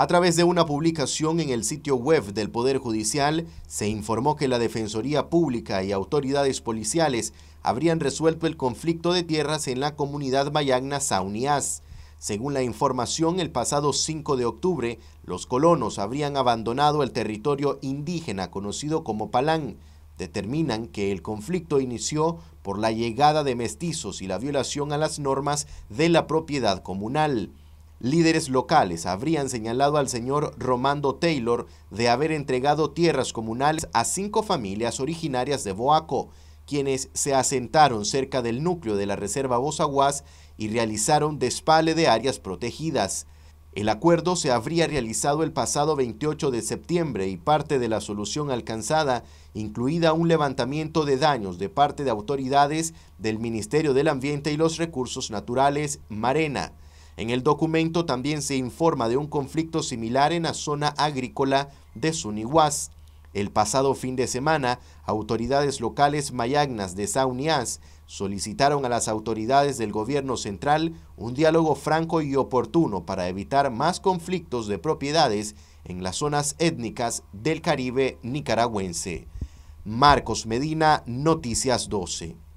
A través de una publicación en el sitio web del Poder Judicial, se informó que la Defensoría Pública y autoridades policiales habrían resuelto el conflicto de tierras en la comunidad mayagna Saunias. Según la información, el pasado 5 de octubre, los colonos habrían abandonado el territorio indígena conocido como Palán. Determinan que el conflicto inició por la llegada de mestizos y la violación a las normas de la propiedad comunal. Líderes locales habrían señalado al señor Romando Taylor de haber entregado tierras comunales a cinco familias originarias de Boaco, quienes se asentaron cerca del núcleo de la Reserva Bosaguas y realizaron despale de áreas protegidas. El acuerdo se habría realizado el pasado 28 de septiembre y parte de la solución alcanzada incluida un levantamiento de daños de parte de autoridades del Ministerio del Ambiente y los Recursos Naturales, Marena. En el documento también se informa de un conflicto similar en la zona agrícola de Suniwas. El pasado fin de semana, autoridades locales mayagnas de Saunias solicitaron a las autoridades del gobierno central un diálogo franco y oportuno para evitar más conflictos de propiedades en las zonas étnicas del Caribe nicaragüense. Marcos Medina, Noticias 12.